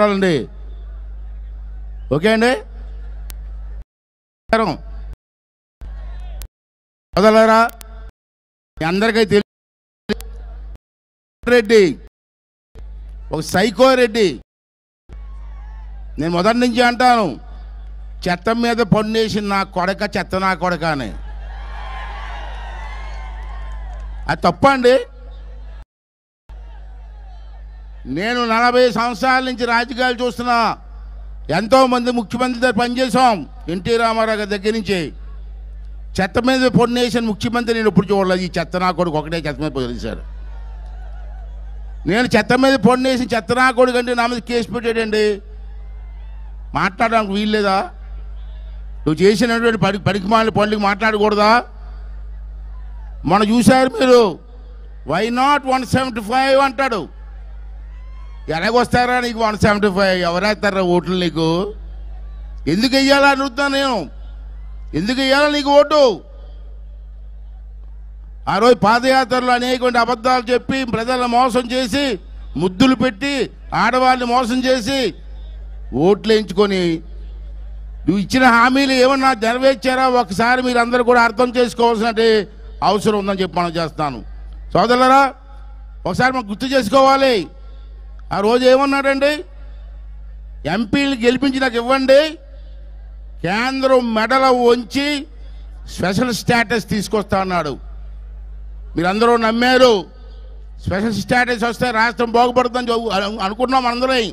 చెప్పాలండి ఓకే అండి వదలరా అందరికీ తెలియదు రెడ్డి ఒక సైకో రెడ్డి నేను మొదటి నుంచి అంటాను చెత్త మీద పన్నేసి నా కొడక చెత్త నా కొడక అని అది తప్ప అండి నేను నలభై సంవత్సరాల నుంచి రాజకీయాలు చూస్తున్నా ఎంతోమంది ముఖ్యమంత్రి దగ్గర పనిచేసాం ఎన్టీ రామారావు గారి దగ్గర నుంచి చెత్త మీద పొన్నేసిన ముఖ్యమంత్రి నేను ఇప్పుడు చూడలేదు ఈ చెత్త నా కొడుకు ఒకటే చెత్త మీద పొందేశారు నేను చెత్త మీద పొన్నేసిన చెత్త నా కొడుకు అంటే నా మీద కేసు పెట్టాడండి మాట్లాడడానికి వీల్లేదా నువ్వు చేసినటువంటి పడి పరికమాల పనులకు మాట్లాడకూడదా మనం చూశారు మీరు why not one seventy five అంటాడు వస్తారా నీకు వన్ సెవెంటీ ఫైవ్ ఎవరేస్తారా ఓట్లు నీకు ఎందుకు వెయ్యాలా అడుగుతాను నేను ఎందుకు వెయ్యాలా నీకు ఓటు ఆ రోజు పాదయాత్రలో అనేక అబద్ధాలు చెప్పి ప్రజలను మోసం చేసి ముద్దులు పెట్టి ఆడవాళ్ళని మోసం చేసి ఓట్లు ఎంచుకొని నువ్వు ఇచ్చిన హామీలు ఏమన్నా నెరవేర్చారా ఒకసారి మీరందరూ కూడా అర్థం చేసుకోవాల్సిన అవసరం ఉందని చెప్పి మనం చేస్తాను సోదరులరా ఒకసారి మనం గుర్తు చేసుకోవాలి ఆ రోజు ఏమన్నాడండి ఎంపీలు గెలిపించి నాకు ఇవ్వండి కేంద్రం మెడల ఉంచి స్పెషల్ స్టేటస్ తీసుకొస్తా అన్నాడు మీరందరూ నమ్మారు స్పెషల్ స్టేటస్ వస్తే రాష్ట్రం బాగుపడుతుందని అనుకున్నాం అందరం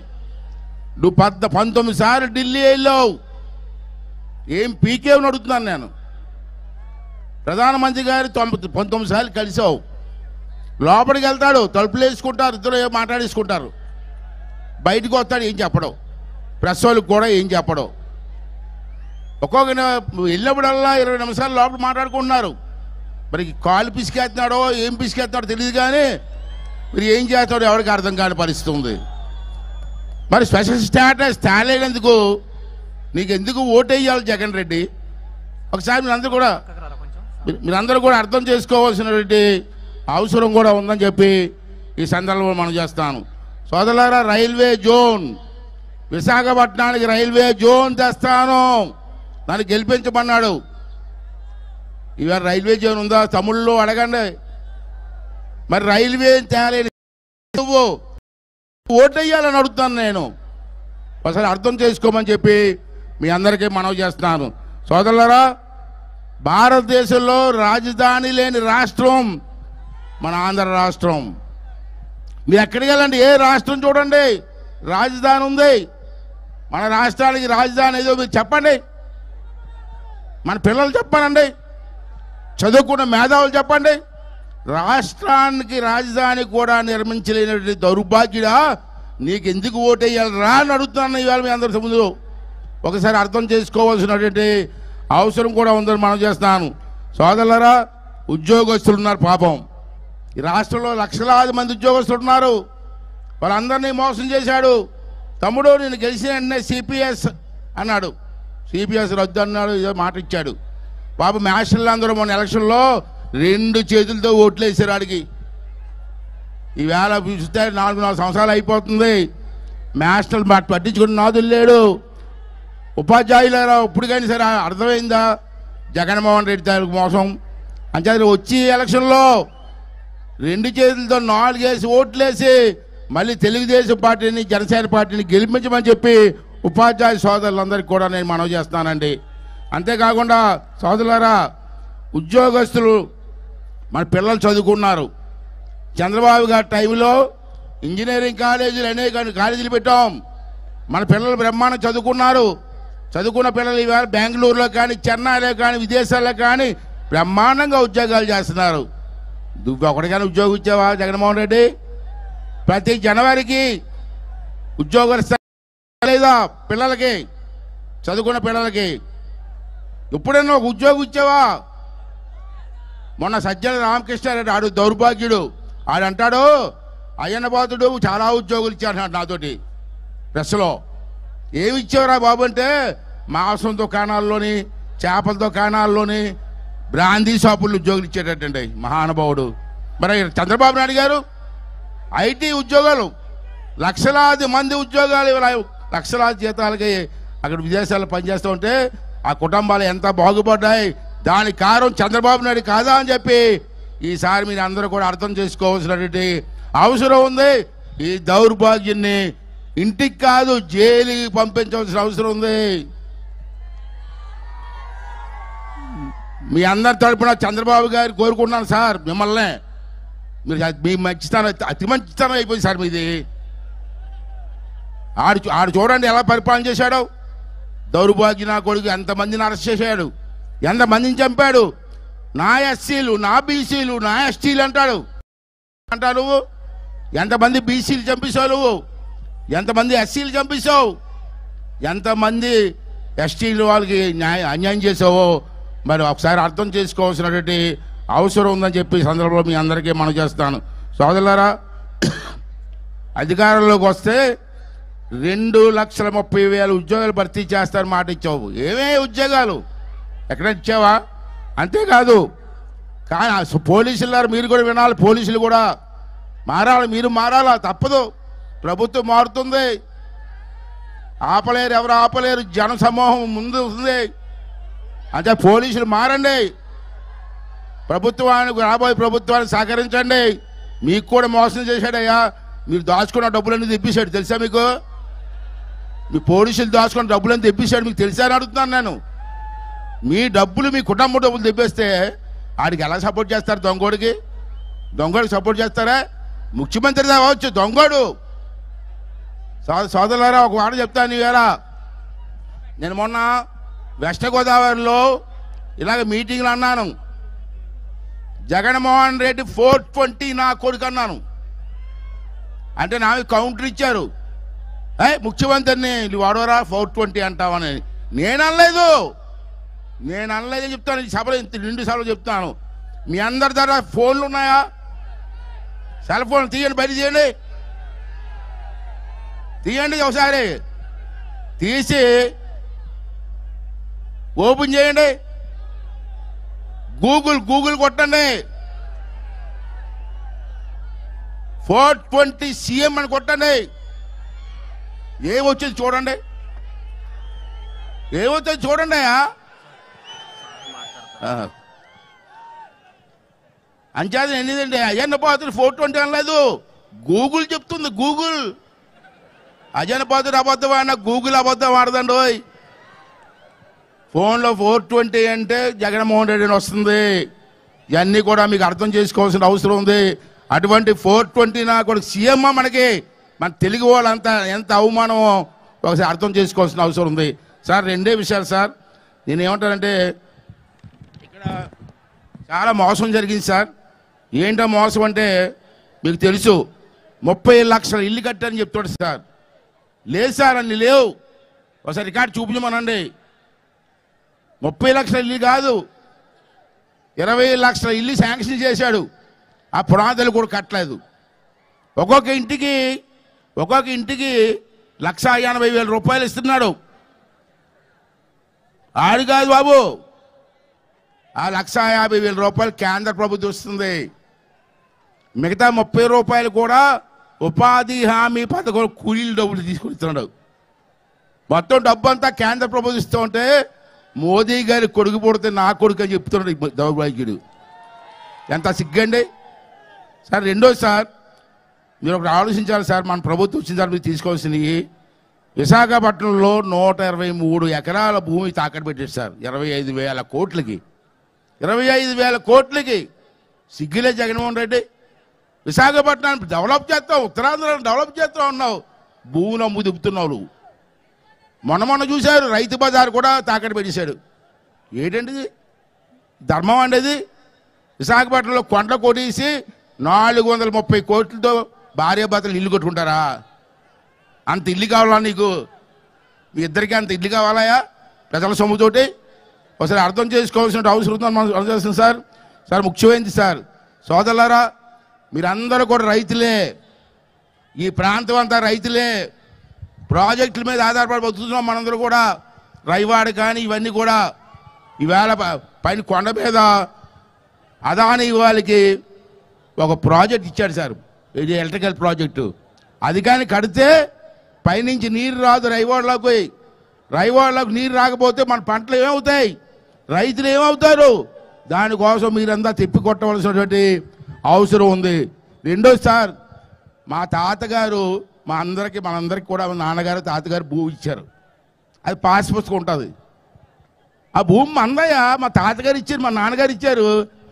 నువ్వు పద్ద పంతొమ్మిది సార్లు ఢిల్లీ వెళ్ళావు ఏం పీకే అడుగుతున్నాను నేను ప్రధానమంత్రి గారు తొంభై పంతొమ్మిది సార్లు కలిసావు లోపలికి వెళ్తాడు తలుపులు వేసుకుంటారు ఇద్దరు మాట్లాడేసుకుంటారు బయటకు వస్తాడు ఏం చెప్పడం ప్రెస్ వాళ్ళకి కూడా ఏం చెప్పడం ఒక్కొక్క వెళ్ళినప్పుడల్లా ఇరవై నిమిషాలు లోపల మాట్లాడుకుంటున్నారు మరి కాలు పిసికేస్తున్నాడో ఏం పిసికేస్తాడో తెలియదు కానీ మీరు ఏం చేస్తాడో ఎవరికి అర్థం కాని పరిస్థితి ఉంది మరి స్పెషల్ స్టేటస్ తేలేనందుకు నీకు ఎందుకు వేయాలి జగన్ రెడ్డి ఒకసారి మీరందరూ కూడా మీరందరూ కూడా అర్థం చేసుకోవాల్సినటువంటి అవసరం కూడా ఉందని చెప్పి ఈ సందర్భంలో మనం చేస్తాను సోదలరా రైల్వే జోన్ విశాఖపట్నానికి రైల్వే జోన్ తెస్తాను దాన్ని గెలిపించమన్నాడు ఇవాళ రైల్వే జోన్ ఉందా తమిళ్ళు అడగండి మరి రైల్వే చేయలేని నువ్వు ఓటేయాలని అడుగుతాను నేను ఒకసారి అర్థం చేసుకోమని చెప్పి మీ అందరికీ మనవి చేస్తున్నాను సోదరులరా భారతదేశంలో రాజధాని లేని రాష్ట్రం మన ఆంధ్ర రాష్ట్రం మీరు ఎక్కడికి వెళ్ళండి ఏ రాష్ట్రం చూడండి రాజధాని ఉంది మన రాష్ట్రానికి రాజధాని ఏదో మీరు చెప్పండి మన పిల్లలు చెప్పానండి చదువుకున్న మేధావులు చెప్పండి రాష్ట్రానికి రాజధాని కూడా నిర్మించలేనటువంటి దౌర్భాగ్యుడా నీకు ఎందుకు రా అని అడుగుతున్నాను ఇవాళ మీ అందరి ముందు ఒకసారి అర్థం చేసుకోవాల్సినటువంటి అవసరం కూడా ఉందని మనం చేస్తున్నాను సోదరులరా ఉద్యోగస్తులు ఉన్నారు పాపం ఈ రాష్ట్రంలో లక్షలాది మంది ఉద్యోగస్తులు ఉన్నారు వాళ్ళందరినీ మోసం చేశాడు తమ్ముడు నేను గెలిచిన వెంటనే సిపిఎస్ అన్నాడు సిపిఎస్ రద్దు అన్నాడు ఏదో మాట ఇచ్చాడు బాబు మేషన్లు అందరూ మొన్న ఎలక్షన్లో రెండు చేతులతో ఓట్లు వేసారు ఆడికి ఈవేళ చూస్తే నాలుగు నాలుగు సంవత్సరాలు అయిపోతుంది మాస్టర్ పట్టించుకుని నాదులు లేడు ఉపాధ్యాయులారా ఇప్పుడు కానీ సరే అర్థమైందా జగన్మోహన్ రెడ్డి తాలూకు మోసం అంటే వచ్చి ఎలక్షన్లో రెండు చేతులతో నాలుగేసి ఓట్లేసి మళ్ళీ తెలుగుదేశం పార్టీని జనసేన పార్టీని గెలిపించమని చెప్పి ఉపాధ్యాయ సోదరులందరికీ కూడా నేను మనవి చేస్తానండి అంతేకాకుండా సోదరులారా ఉద్యోగస్తులు మన పిల్లలు చదువుకున్నారు చంద్రబాబు గారి టైంలో ఇంజనీరింగ్ కాలేజీలు అనేక కాలేజీలు పెట్టాం మన పిల్లలు బ్రహ్మాండం చదువుకున్నారు చదువుకున్న పిల్లలు ఇవాళ బెంగళూరులో కానీ చెన్నైలో కానీ విదేశాల్లో కానీ బ్రహ్మాండంగా ఉద్యోగాలు చేస్తున్నారు ఒకటి ఒకటికైనా ఉద్యోగం ఇచ్చావా జగన్మోహన్ రెడ్డి ప్రతి జనవరికి ఉద్యోగాలు లేదా పిల్లలకి చదువుకున్న పిల్లలకి ఎప్పుడైనా ఒక ఉద్యోగం ఇచ్చావా మొన్న సజ్జన రామకృష్ణారెడ్డి ఆడు దౌర్భాగ్యుడు ఆడంటాడు అయ్యన్నబాతుడు చాలా ఉద్యోగులు ఇచ్చాడు నాతోటి ప్రెస్లో ఏమి ఇచ్చావురా బాబు అంటే మాంసం దుకాణాల్లోని చేపల దుకాణాల్లోని బ్రాందీ షాపులు ఉద్యోగులు ఇచ్చేటట్టండి మహానుభావుడు మరి చంద్రబాబు నాయుడు గారు ఐటీ ఉద్యోగాలు లక్షలాది మంది ఉద్యోగాలు లక్షలాది జీతాలకి అక్కడ విదేశాల్లో పనిచేస్తూ ఉంటే ఆ కుటుంబాలు ఎంత బాగుపడ్డాయి దాని కారణం చంద్రబాబు నాయుడు కాదా అని చెప్పి ఈసారి మీరు అందరూ కూడా అర్థం చేసుకోవాల్సినటువంటి అవసరం ఉంది ఈ దౌర్భాగ్యాన్ని ఇంటికి కాదు జైలుకి పంపించవలసిన అవసరం ఉంది మీ అందరి తరపున చంద్రబాబు గారు కోరుకుంటున్నాను సార్ మిమ్మల్ని మీరు మీ మంచితనం అతి మంచితనం అయిపోయింది సార్ మీది ఆడు ఆడు చూడండి ఎలా పరిపాలన చేశాడు దౌర్భాగ్య నా కొడుకు ఎంతమందిని అరెస్ట్ చేశాడు ఎంతమందిని చంపాడు నా ఎస్సీలు నా బీసీలు నా ఎస్టీలు అంటాడు అంటా నువ్వు ఎంతమంది బీసీలు చంపిస్తావు నువ్వు ఎంతమంది ఎస్సీలు చంపిస్తావు ఎంతమంది ఎస్టీలు వాళ్ళకి న్యాయ అన్యాయం చేసావో మరి ఒకసారి అర్థం చేసుకోవాల్సినటువంటి అవసరం ఉందని చెప్పి సందర్భంలో మీ అందరికీ మనం చేస్తాను సోదరులారా అధికారంలోకి వస్తే రెండు లక్షల ముప్పై వేల ఉద్యోగాలు భర్తీ చేస్తారు మాట ఇచ్చావు ఏమే ఉద్యోగాలు ఎక్కడ ఇచ్చావా అంతేకాదు కానీ పోలీసులు మీరు కూడా వినాలి పోలీసులు కూడా మారాలి మీరు మారాలా తప్పదు ప్రభుత్వం మారుతుంది ఆపలేరు ఎవరు ఆపలేరు జనసమూహం ముందు ఉంది అంటే పోలీసులు మారండి ప్రభుత్వానికి రాబోయే ప్రభుత్వానికి సహకరించండి మీకు కూడా మోసం చేశాడయ్యా మీరు దాచుకున్న డబ్బులన్నీ తెప్పిశాడు తెలుసా మీకు మీ పోలీసులు దాచుకున్న డబ్బులన్నీ తెప్పిశాడు మీకు తెలుసా అని అడుగుతున్నాను నేను మీ డబ్బులు మీ కుటుంబ డబ్బులు తెప్పిస్తే ఆడికి ఎలా సపోర్ట్ చేస్తారు దొంగోడికి దొంగోడికి సపోర్ట్ చేస్తారా ముఖ్యమంత్రి కావచ్చు దొంగోడు సోదరులారా ఒక మాట చెప్తాను ఇవాళ నేను మొన్న వెస్ట్ గోదావరిలో ఇలాగ మీటింగ్లు అన్నాను జగన్మోహన్ రెడ్డి ఫోర్ ట్వంటీ నా కొడుకు అన్నాను అంటే నాకు కౌంటర్ ఇచ్చారు ఏ ముఖ్యమంత్రిని వాడవరా ఫోర్ ట్వంటీ అంటావని నేను అనలేదు నేను అనలేదని చెప్తాను సభలో ఇంత రెండు సభలు చెప్తాను మీ అందరి దగ్గర ఫోన్లు ఉన్నాయా సెల్ ఫోన్ తీయండి బయట చేయండి తీయండి ఒకసారి తీసి ఓపెన్ చేయండి గూగుల్ గూగుల్ కొట్టండి ఫోర్ ట్వంటీ సీఎం అని కొట్టండి ఏమొచ్చింది చూడండి ఏమొచ్చింది చూడండి అంచేది ఎన్నిదండి అజన్న పాత్ర ఫోర్ ట్వంటీ అనలేదు గూగుల్ చెప్తుంది గూగుల్ అజన్న పాత్ర అబద్ధం ఆడినా గూగుల్ అబద్ధం ఆడదండి ఫోన్లో ఫోర్ ట్వంటీ అంటే జగన్మోహన్ రెడ్డిని వస్తుంది ఇవన్నీ కూడా మీకు అర్థం చేసుకోవాల్సిన అవసరం ఉంది అటువంటి ఫోర్ ట్వంటీ నా కూడా సీఎం మనకి మన తెలుగు వాళ్ళంతా ఎంత అవమానమో ఒకసారి అర్థం చేసుకోవాల్సిన అవసరం ఉంది సార్ రెండే విషయాలు సార్ నేను ఏమంటానంటే ఇక్కడ చాలా మోసం జరిగింది సార్ ఏంటో మోసం అంటే మీకు తెలుసు ముప్పై లక్షల ఇల్లు కట్టారని చెప్తాడు సార్ లేదు సార్ అన్ని లేవు ఒకసారి రికార్డు చూపించమనండి ముప్పై లక్షల ఇల్లు కాదు ఇరవై లక్షల ఇల్లు శాంక్షన్ చేశాడు ఆ పునాదులు కూడా కట్టలేదు ఒక్కొక్క ఇంటికి ఒక్కొక్క ఇంటికి లక్ష ఎనభై వేల రూపాయలు ఇస్తున్నాడు ఆడు కాదు బాబు ఆ లక్ష యాభై వేల రూపాయలు కేంద్ర ప్రభుత్వం ఇస్తుంది మిగతా ముప్పై రూపాయలు కూడా ఉపాధి హామీ పథకం కూలీలు డబ్బులు తీసుకొస్తున్నాడు మొత్తం డబ్బు అంతా కేంద్ర ప్రభుత్వం ఇస్తూ ఉంటే మోదీ గారి కొడుకు పుడితే నా కొడుకు అని చెప్తున్నాడు దౌర్భాగ్యుడు ఎంత సిగ్గండి సార్ రెండో సార్ మీరు ఒకటి ఆలోచించాలి సార్ మన ప్రభుత్వం వచ్చిన సార్ మీరు తీసుకోవాల్సినవి విశాఖపట్నంలో నూట ఇరవై మూడు ఎకరాల భూమి తాకట్టు పెట్టారు సార్ ఇరవై ఐదు వేల కోట్లకి ఇరవై ఐదు వేల కోట్లకి సిగ్గులే జగన్మోహన్ రెడ్డి విశాఖపట్నాన్ని డెవలప్ చేస్తావు ఉత్తరాంధ్రను డెవలప్ చేస్తా ఉన్నావు భూములు అమ్ము దిగుతున్నావు నువ్వు మొన్న మొన్న చూశారు రైతు బజార్ కూడా తాకట్టు పెట్టేశాడు ఏంటంటే ధర్మం అండేది విశాఖపట్నంలో కొండ కొట్టేసి నాలుగు వందల ముప్పై కోట్లతో భార్యాభర్తలు ఇల్లు కట్టుకుంటారా అంత ఇల్లు కావాలా నీకు మీ ఇద్దరికి అంత ఇల్లు కావాలయా ప్రజల సొమ్ముతోటి ఒకసారి అర్థం చేసుకోవాల్సిన అవసరం ఉందని మనం అర్థం సార్ సార్ ముఖ్యమైనది సార్ సోదరులారా మీరందరూ కూడా రైతులే ఈ ప్రాంతం అంతా రైతులే ప్రాజెక్టుల మీద ఆధారపడి బతుకుతున్నాం మనందరూ కూడా రైవాడు కానీ ఇవన్నీ కూడా ఈవేళ పైన కొండ మీద అదాని వాళ్ళకి ఒక ప్రాజెక్ట్ ఇచ్చాడు సార్ ఇది ఎలక్ట్రికల్ ప్రాజెక్టు అది కానీ కడితే పైనుంచి నీరు రాదు రైవాడలోకి పోయి రైవాడలోకి నీరు రాకపోతే మన పంటలు ఏమవుతాయి రైతులు ఏమవుతారు దానికోసం మీరంతా తిప్పి కొట్టవలసినటువంటి అవసరం ఉంది రెండో సార్ మా తాతగారు మా అందరికీ మనందరికి కూడా నాన్నగారు తాతగారు భూమి ఇచ్చారు అది పాస్ పుస్తకం ఉంటుంది ఆ భూమి మందయ్య మా తాతగారు ఇచ్చారు మా నాన్నగారు ఇచ్చారు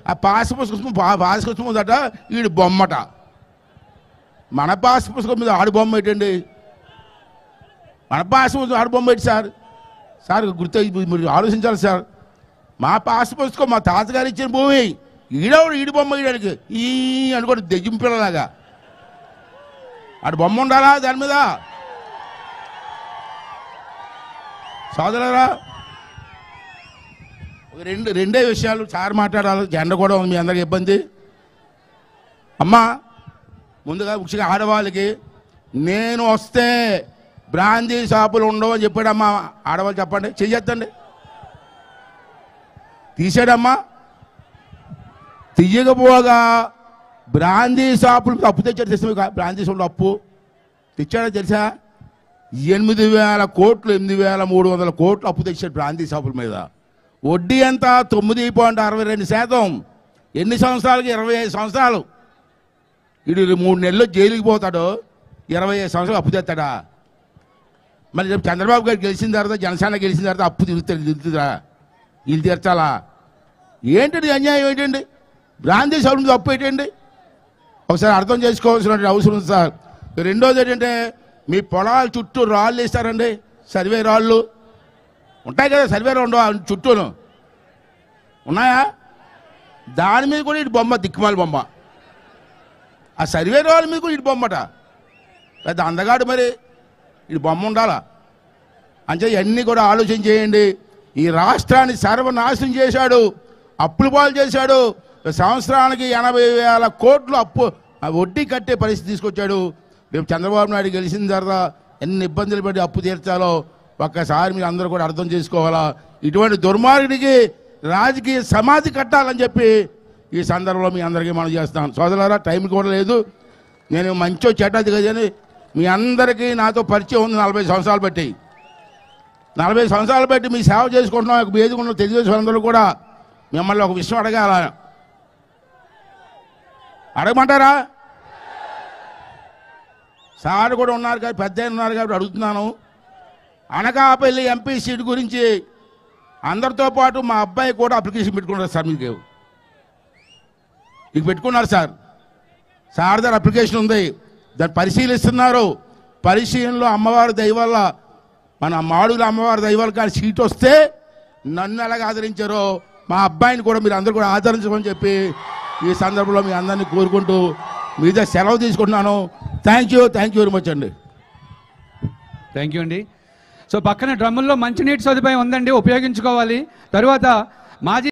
ఆ పాస్ పుస్తకం పాస్ పుస్తకం ఉందట వీడి బొమ్మట మన పాస్ పుస్తకం మీద ఆడు బొమ్మ ఏంటండి మన పాస్ పుస్తకం ఆడు బొమ్మ ఏంటి సార్ సార్ గుర్త మీరు ఆలోచించాలి సార్ మా పాస్ పుస్తకం మా తాతగారు ఇచ్చిన భూమి ఈడవుడు ఈడు బొమ్మ ఈడానికి ఈ అనుకోండి దెయ్యం అటు బొమ్మ ఉండాలా దాని మీద సోదరురా రెండు రెండే విషయాలు సార్ మాట్లాడాలి జెండ కూడా ఉంది మీ అందరికి ఇబ్బంది అమ్మా ముందుగా ముఖ్యంగా ఆడవాళ్ళకి నేను వస్తే బ్రాందీ షాపులు ఉండవు అని చెప్పాడమ్మా ఆడవాళ్ళు చెప్పండి చెయ్యొద్దండి తీసాడమ్మా తీయకపోగా బ్రాందీ షాపులకు అప్పు తెచ్చాడు తెలుసా బ్రాందీ షాపులు అప్పు తెచ్చాడో తెలుసా ఎనిమిది వేల కోట్లు ఎనిమిది వేల మూడు వందల కోట్లు అప్పు తెచ్చాడు బ్రాందీ షాపుల మీద వడ్డీ ఎంత తొమ్మిది పాయింట్ అరవై రెండు శాతం ఎన్ని సంవత్సరాలకి ఇరవై ఐదు సంవత్సరాలు ఇడు మూడు నెలలు జైలుకి పోతాడు ఇరవై ఐదు సంవత్సరాలు అప్పు తెస్తాడా మరి రేపు చంద్రబాబు గారు గెలిచిన తర్వాత జనసేన గెలిచిన తర్వాత అప్పు తిరుగుతాడు తిరుగుతుందా వీళ్ళు తీర్చాలా ఏంటండి అన్యాయం ఏంటండి బ్రాందీ సౌండ్ అప్పు ఏంటండి ఒకసారి అర్థం చేసుకోవాల్సినటువంటి అవసరం ఉంది సార్ రెండోది ఏంటంటే మీ పొలాల చుట్టూ రాళ్ళు వేస్తారండి సర్వే రాళ్ళు ఉంటాయి కదా సర్వే రాళ్ళు చుట్టూను ఉన్నాయా దాని మీద కూడా ఇటు బొమ్మ దిక్కుమాల బొమ్మ ఆ సర్వే రాళ్ళ మీద కూడా ఇటు బొమ్మట పెద్ద అందగాడు మరి ఇటు బొమ్మ ఉండాలా అంటే ఇవన్నీ కూడా ఆలోచన చేయండి ఈ రాష్ట్రాన్ని సర్వనాశనం చేశాడు అప్పులు పాలు చేశాడు సంవత్సరానికి ఎనభై వేల కోట్లు అప్పు వడ్డీ కట్టే పరిస్థితి తీసుకొచ్చాడు మేము చంద్రబాబు నాయుడు గెలిచిన తర్వాత ఎన్ని ఇబ్బందులు పడి అప్పు తీర్చాలో ఒక్కసారి మీరు అందరూ కూడా అర్థం చేసుకోవాలా ఇటువంటి దుర్మార్గుడికి రాజకీయ సమాధి కట్టాలని చెప్పి ఈ సందర్భంలో మీ అందరికీ మనం చేస్తాం సోదరులారా టైం కూడా లేదు నేను మంచో చెడ్డది కదని మీ అందరికీ నాతో పరిచయం ఉంది నలభై సంవత్సరాలు బట్టి నలభై సంవత్సరాలు బట్టి మీ సేవ చేసుకుంటున్నాం ఎదుగుకున్న తెలుగుదేశం అందరూ కూడా మిమ్మల్ని ఒక విషయం అడగాల అడగమంటారా సార్ కూడా ఉన్నారు కాబట్టి పెద్ద ఉన్నారు కాబట్టి అడుగుతున్నాను అనకాపల్లి ఎంపీ సీట్ గురించి అందరితో పాటు మా అబ్బాయి కూడా అప్లికేషన్ పెట్టుకున్నారు సార్ మీకు మీకు పెట్టుకున్నారు సార్ సార్ దగ్గర అప్లికేషన్ ఉంది దాన్ని పరిశీలిస్తున్నారు పరిశీలనలో అమ్మవారి దయవల్ల మన మాడుగుల అమ్మవారి దయవల్ల కానీ సీట్ వస్తే నన్ను ఎలాగ ఆదరించారో మా అబ్బాయిని కూడా మీరు అందరు కూడా ఆదరించమని చెప్పి ఈ సందర్భంలో మీ అందరినీ కోరుకుంటూ మీద సెలవు తీసుకుంటున్నాను thank you thank you very much అండి థ్యాంక్ యూ అండి సో పక్కన డ్రమ్ముల్లో మంచినీటి సదుపాయం ఉందండి ఉపయోగించుకోవాలి తర్వాత మాజీ